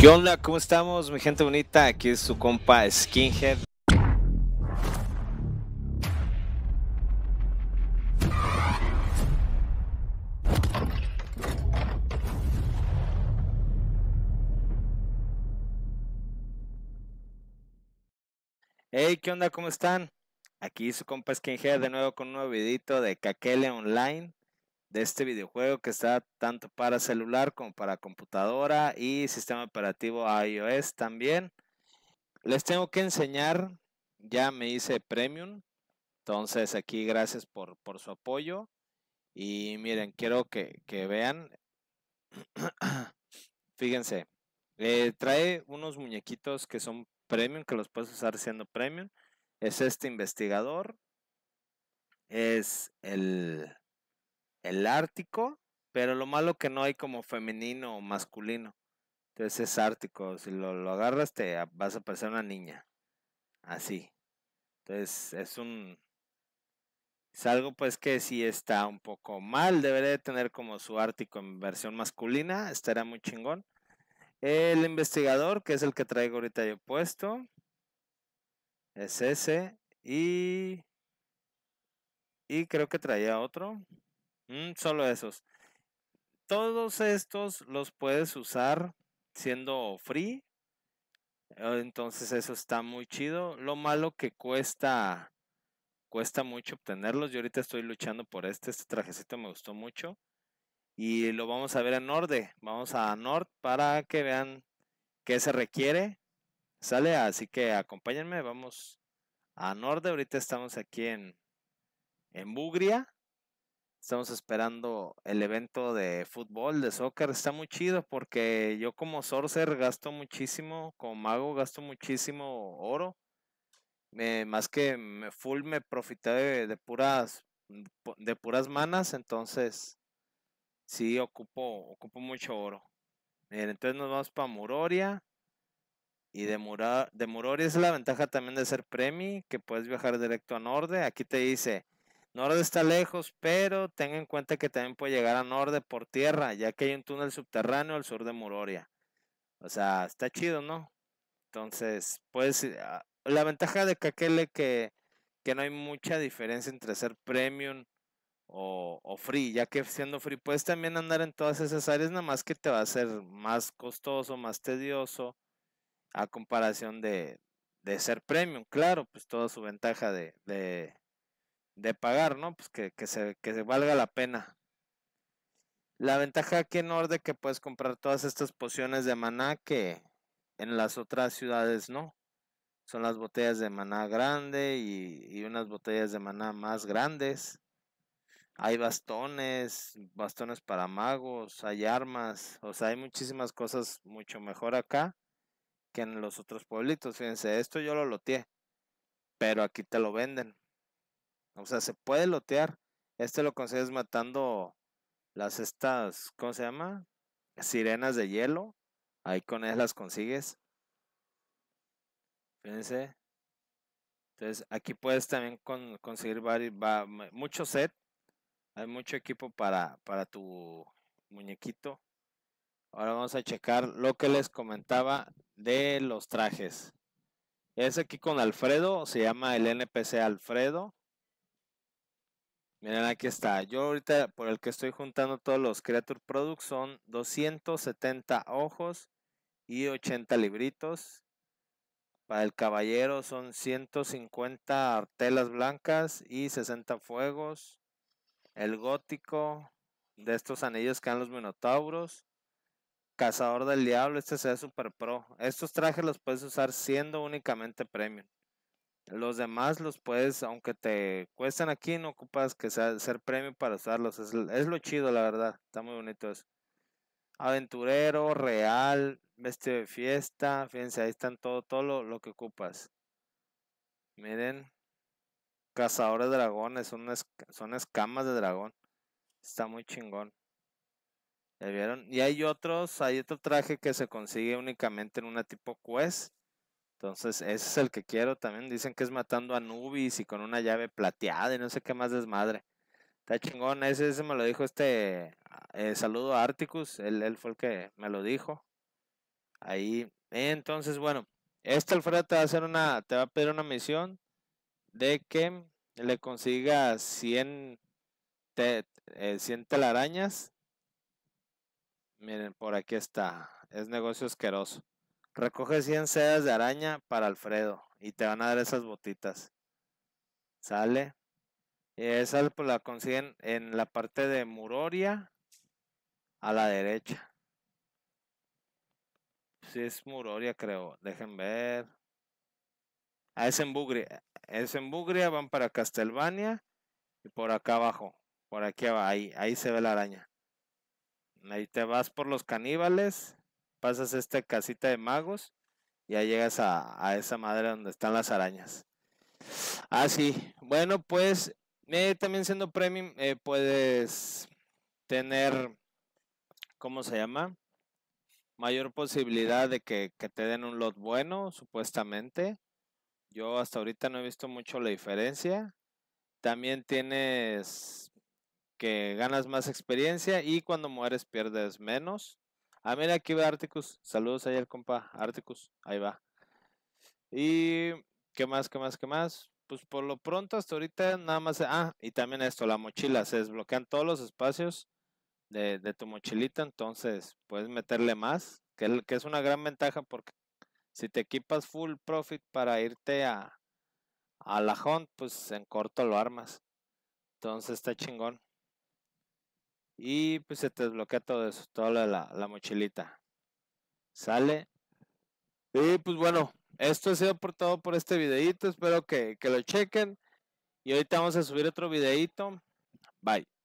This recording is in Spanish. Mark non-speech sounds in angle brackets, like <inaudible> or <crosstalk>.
¿Qué onda? ¿Cómo estamos, mi gente bonita? Aquí es su compa Skinhead. Hey, ¿qué onda? ¿Cómo están? Aquí su compa Skinhead de nuevo con un nuevo videito de Kakele Online de este videojuego que está tanto para celular como para computadora y sistema operativo iOS también. Les tengo que enseñar, ya me hice premium, entonces aquí gracias por, por su apoyo y miren, quiero que, vean, <coughs> fíjense, eh, trae unos muñequitos que son premium, que los puedes usar siendo premium. Es este investigador, es el el ártico, pero lo malo que no hay como femenino o masculino. Entonces es ártico, si lo, agarras te vas a parecer una niña. Así. Entonces es un... Es algo pues que si está un poco mal, debería tener como su ártico en versión masculina, estaría muy chingón. El investigador, que es el que traigo ahorita yo puesto, es ese. Y, y creo que traía otro. Mm, solo esos. Todos estos los puedes usar siendo free. Ah, entonces eso está muy chido. Lo malo que cuesta cuesta mucho obtenerlos. Yo ahorita estoy luchando por este. Este trajecito me gustó mucho. Y lo vamos a ver en norte Vamos a norte para que vean qué se requiere. Sale, así que acompáñenme. Vamos a Norde. Ahorita estamos aquí en, en Bugria. Estamos esperando el evento de fútbol, de soccer. Está muy chido porque yo como sorcerer gasto muchísimo, como mago gasto muchísimo oro. más que me full me profité de, puras mm, de puras manas, entonces sí ocupo, mucho oro. entonces nos vamos para Muroria. Y de, de Muroria es la ventaja también de ser premi, que puedes viajar directo a norte Aquí te dice, Norde está lejos, pero tenga en cuenta que también puede llegar a Norde por tierra, ya que hay un túnel subterráneo al sur de Muroria. O sea, está chido, ¿no? Entonces, pues eh, ah, la ventaja de Kakele que, que no hay mucha diferencia entre ser premium o, free, ya que siendo free puedes también andar en todas esas áreas, nada más que te va a ser más costoso, más tedioso, a comparación de, ser premium. Claro, pues toda su ventaja de de pagar, ¿no? Pues que, se, que se valga la pena. La ventaja aquí en Orde que puedes comprar todas estas pociones de maná que en las otras ciudades no. Son las botellas de maná grande y, unas botellas de maná más grandes. Hay bastones, bastones para magos, hay armas, o sea, hay muchísimas cosas mucho mejor acá que en los otros pueblitos. Fíjense, esto yo lo loteé, pero aquí te lo venden. O sea, se puede lotear. Este lo consigues matando las estas, ¿cómo se llama? Sirenas de hielo. Ahí con ellas las consigues. Fíjense. Entonces, aquí puedes también conseguir varios, mucho set. Hay mucho equipo para, para tu muñequito. Ahora vamos a checar lo que les comentaba de los trajes. Es aquí con Alfredo, se llama el NPC Alfredo. Miren, aquí está. Yo ahorita por el que estoy juntando todos los Creature Products son 270 ojos y 80 libritos. Para el caballero son 150 telas blancas y 60 fuegos. El gótico de estos anillos que dan los minotauros. Cazador del diablo, este sea súper super pro. Estos trajes los puedes usar siendo únicamente premium. Los demás los puedes, aunque te cuestan aquí, no ocupas que sea, ser premio para usarlos. Es, lo chido, la verdad. Está muy bonito eso. Aventurero, real, vestido de fiesta. Fíjense, ahí están todo, todo lo, que ocupas. Miren. Cazadores de dragones, son, son escamas de dragón. Está muy chingón. ¿Ya vieron? Y hay otros, hay otro traje que se consigue únicamente en una tipo quest. Entonces, ese es el que quiero también. Dicen que es matando a Nubis y con una llave plateada y no sé qué más desmadre. Está chingón, ese, ese me lo dijo este. Ah, eh, saludo a Articus, él, fue el que me lo dijo. Ahí. Entonces, bueno, este Alfredo te va a hacer una. Te va a pedir una misión de que le consiga 100, 100 eh, telarañas. Miren, por aquí está. Es negocio asqueroso. Recoge 100 sedas de araña para Alfredo y te van a dar esas botitas. Sale. Esa pues, la consiguen en la parte de Muroria a la derecha. Si sí, es Muroria, creo. Dejen ver. Ah, es en Bugria. Es en Bugria, van para Castelvania y por acá abajo. Por aquí abajo, ahí, ahí se ve la araña. Ahí te vas por los caníbales pasas esta casita de magos, ya llegas a, esa madre donde están las arañas. Ah, sí. Bueno, pues eh, también siendo premium eh, puedes tener, ¿cómo se llama? Mayor posibilidad de que, que, te den un lot bueno, supuestamente. Yo hasta ahorita no he visto mucho la diferencia. También tienes que ganas más experiencia y cuando mueres pierdes menos. Ah, mira, aquí va Articus. Saludos ahí compa Articus. Ahí va. Y qué más, qué más, qué más. Pues por lo pronto hasta ahorita nada más. Ah, y también esto, la mochila. Se desbloquean todos los espacios de, tu mochilita. Entonces puedes meterle más. Que, que es una gran ventaja porque si te equipas full profit para irte a, a la hunt, pues en corto lo armas. Entonces está chingón. Y pues se te desbloquea todo eso, toda la, mochilita. Sale. Y pues bueno, esto ha sido por todo por este videito. Espero que, que lo chequen. Y ahorita vamos a subir otro videito. Bye.